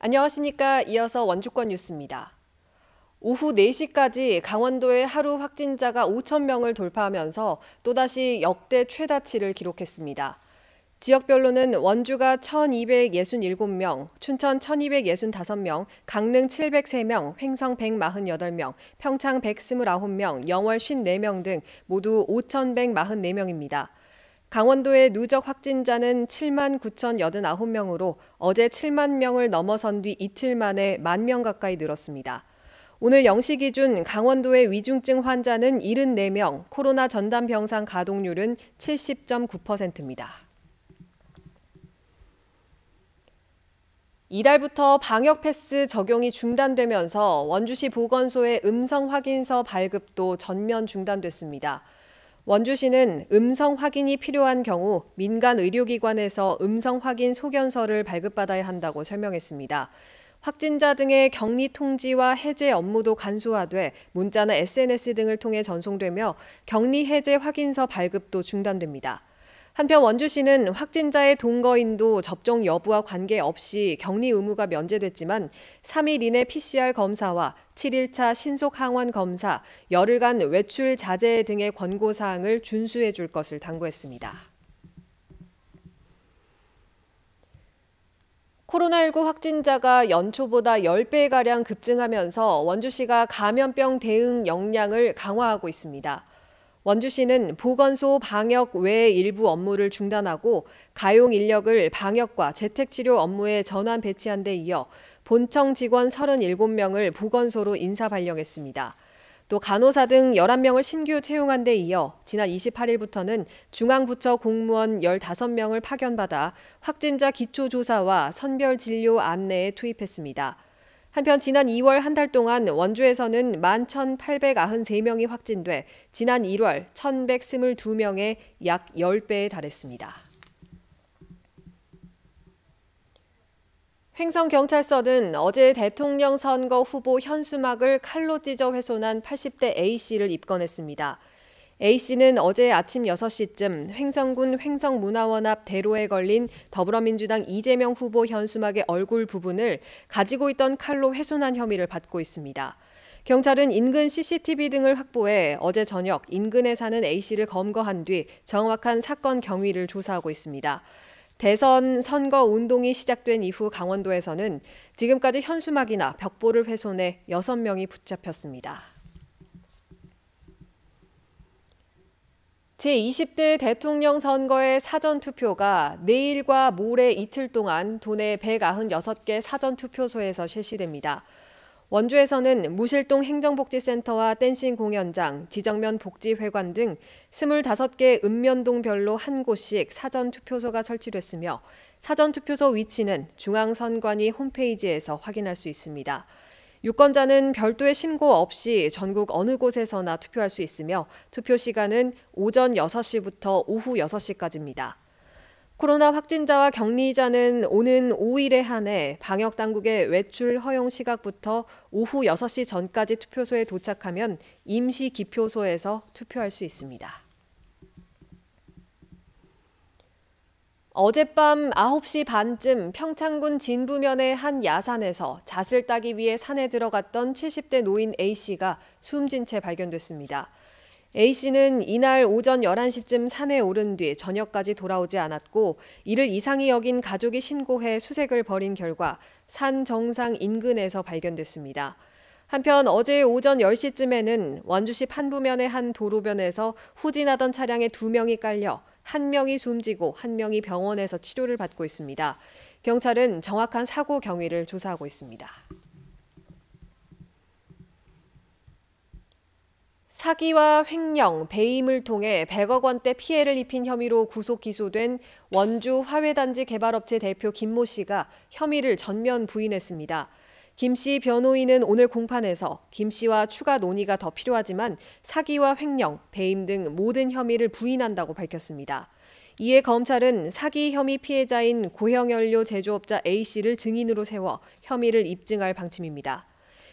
안녕하십니까. 이어서 원주권 뉴스입니다. 오후 4시까지 강원도의 하루 확진자가 5천 명을 돌파하면서 또다시 역대 최다치를 기록했습니다. 지역별로는 원주가 1,267명, 춘천 1,265명, 강릉 703명, 횡성 148명, 평창 129명, 영월 54명 등 모두 5,144명입니다. 강원도의 누적 확진자는 7 9,089명으로 어제 7만 명을 넘어선 뒤 이틀 만에 만 명 가까이 늘었습니다. 오늘 0시 기준 강원도의 위중증 환자는 74명, 코로나 전담 병상 가동률은 70.9%입니다. 이달부터 방역 패스 적용이 중단되면서 원주시 보건소의 음성 확인서 발급도 전면 중단됐습니다. 원주시는 음성 확인이 필요한 경우 민간 의료기관에서 음성 확인 소견서를 발급받아야 한다고 설명했습니다. 확진자 등의 격리 통지와 해제 업무도 간소화돼 문자나 SNS 등을 통해 전송되며 격리 해제 확인서 발급도 중단됩니다. 한편 원주시는 확진자의 동거인도 접종 여부와 관계없이 격리 의무가 면제됐지만 3일 이내 PCR 검사와 7일차 신속 항원 검사, 열흘간 외출 자제 등의 권고 사항을 준수해 줄 것을 당부했습니다. 코로나19 확진자가 연초보다 10배가량 급증하면서 원주시가 감염병 대응 역량을 강화하고 있습니다. 원주시는 보건소 방역 외 일부 업무를 중단하고 가용 인력을 방역과 재택치료 업무에 전환 배치한 데 이어 본청 직원 37명을 보건소로 인사 발령했습니다. 또 간호사 등 11명을 신규 채용한 데 이어 지난 28일부터는 중앙부처 공무원 15명을 파견받아 확진자 기초조사와 선별진료 안내에 투입했습니다. 한편 지난 2월 한 달 동안 원주에서는 11,893명이 확진돼 지난 1월 1,122명의 약 10배에 달했습니다. 횡성경찰서는 어제 대통령 선거 후보 현수막을 칼로 찢어 훼손한 80대 A씨를 입건했습니다. A씨는 어제 아침 6시쯤 횡성군 횡성문화원 앞 대로에 걸린 더불어민주당 이재명 후보 현수막의 얼굴 부분을 가지고 있던 칼로 훼손한 혐의를 받고 있습니다. 경찰은 인근 CCTV 등을 확보해 어제 저녁 인근에 사는 A씨를 검거한 뒤 정확한 사건 경위를 조사하고 있습니다. 대선 선거 운동이 시작된 이후 강원도에서는 지금까지 현수막이나 벽보를 훼손해 6명이 붙잡혔습니다. 제20대 대통령 선거의 사전투표가 내일과 모레 이틀 동안 도내 196개 사전투표소에서 실시됩니다. 원주에서는 무실동 행정복지센터와 댄싱 공연장, 지정면 복지회관 등 25개 읍면동별로 한 곳씩 사전투표소가 설치됐으며 사전투표소 위치는 중앙선관위 홈페이지에서 확인할 수 있습니다. 유권자는 별도의 신고 없이 전국 어느 곳에서나 투표할 수 있으며 투표 시간은 오전 6시부터 오후 6시까지입니다. 코로나 확진자와 격리자는 오는 5일에 한해 방역 당국의 외출 허용 시각부터 오후 6시 전까지 투표소에 도착하면 임시 기표소에서 투표할 수 있습니다. 어젯밤 9시 반쯤 평창군 진부면의 한 야산에서 잣을 따기 위해 산에 들어갔던 70대 노인 A씨가 숨진 채 발견됐습니다. A씨는 이날 오전 11시쯤 산에 오른 뒤 저녁까지 돌아오지 않았고 이를 이상히 여긴 가족이 신고해 수색을 벌인 결과 산 정상 인근에서 발견됐습니다. 한편 어제 오전 10시쯤에는 원주시 판부면의 한 도로변에서 후진하던 차량에 두 명이 깔려 한 명이 숨지고 한 명이 병원에서 치료를 받고 있습니다. 경찰은 정확한 사고 경위를 조사하고 있습니다. 사기와 횡령, 배임을 통해 100억 원대 피해를 입힌 혐의로 구속 기소된 원주 화훼단지 개발업체 대표 김 모 씨가 혐의를 전면 부인했습니다. 김씨 변호인은 오늘 공판에서 김 씨와 추가 논의가 더 필요하지만 사기와 횡령, 배임 등 모든 혐의를 부인한다고 밝혔습니다. 이에 검찰은 사기 혐의 피해자인 고형연료 제조업자 A 씨를 증인으로 세워 혐의를 입증할 방침입니다.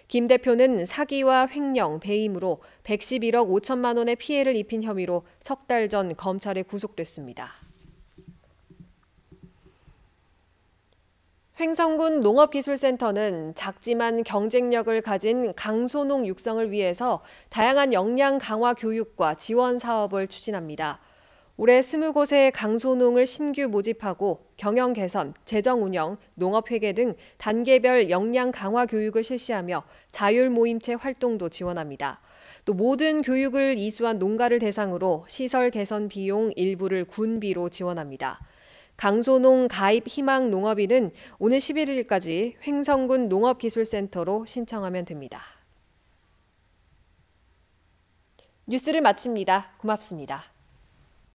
김 대표는 사기와 횡령, 배임으로 111억 5천만 원의 피해를 입힌 혐의로 석 달 전 검찰에 구속됐습니다. 횡성군 농업기술센터는 작지만 경쟁력을 가진 강소농 육성을 위해서 다양한 역량 강화 교육과 지원 사업을 추진합니다. 올해 20곳의 강소농을 신규 모집하고 경영 개선, 재정 운영, 농업 회계 등 단계별 역량 강화 교육을 실시하며 자율 모임체 활동도 지원합니다. 또 모든 교육을 이수한 농가를 대상으로 시설 개선 비용 일부를 군비로 지원합니다. 강소농 가입 희망 농업인은 오늘 11일까지 횡성군 농업기술센터로 신청하면 됩니다. 뉴스를 마칩니다. 고맙습니다.